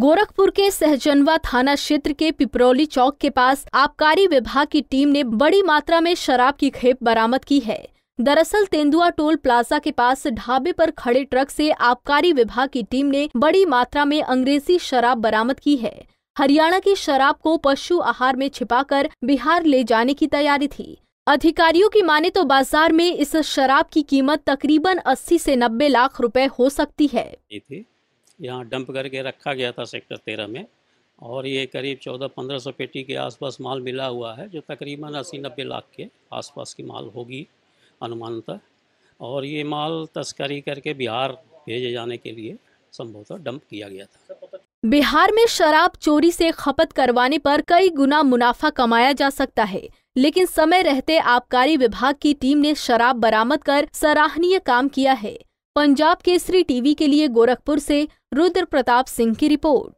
गोरखपुर के सहजनवा थाना क्षेत्र के पिपरौली चौक के पास आबकारी विभाग की टीम ने बड़ी मात्रा में शराब की खेप बरामद की है दरअसल तेंदुआ टोल प्लाजा के पास ढाबे पर खड़े ट्रक से आबकारी विभाग की टीम ने बड़ी मात्रा में अंग्रेजी शराब बरामद की है हरियाणा की शराब को पशु आहार में छिपाकर बिहार ले जाने की तैयारी थी अधिकारियों की माने तो बाजार में इस शराब की कीमत तकरीबन 80 से 90 लाख रुपए हो सकती है यहाँ डंप करके रखा गया था सेक्टर तेरह में और ये करीब चौदह पंद्रह सौ पेटी के आसपास माल मिला हुआ है जो तकरीबन अस्सी नब्बे लाख के आसपास की माल होगी अनुमानतः और ये माल तस्करी करके बिहार भेजे जाने के लिए संभवतः डंप किया गया था बिहार में शराब चोरी से खपत करवाने पर कई गुना मुनाफा कमाया जा सकता है लेकिन समय रहते आबकारी विभाग की टीम ने शराब बरामद कर सराहनीय काम किया है पंजाब केसरी टीवी के लिए गोरखपुर से रुद्र प्रताप सिंह की रिपोर्ट